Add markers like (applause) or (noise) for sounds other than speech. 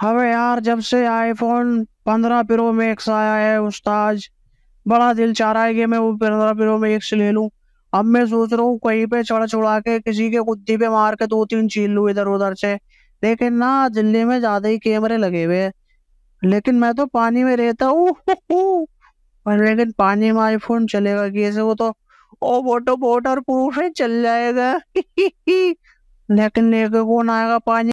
हमें यार जब से आईफोन पंद्रह प्रो मैक्स आया है उस्ताज बड़ा दिल चाह रहा है कि मैं वो पंद्रह प्रो मैक्स ले लूँ अब मैं सोच रहा हूँ कहीं पे चढ़ चुड़ा के किसी के कुत्ती पे मार के दो तीन छीन लूँ इधर उधर से लेकिन ना दिल्ली में ज्यादा ही कैमरे लगे हुए हैं लेकिन मैं तो पानी में रहता हूँ लेकिन पानी में आईफोन चलेगा कैसे वो तो ओ वोटो वोटर प्रूफ है चल जाएगा (laughs) लेकिन लेके कौन आएगा पानी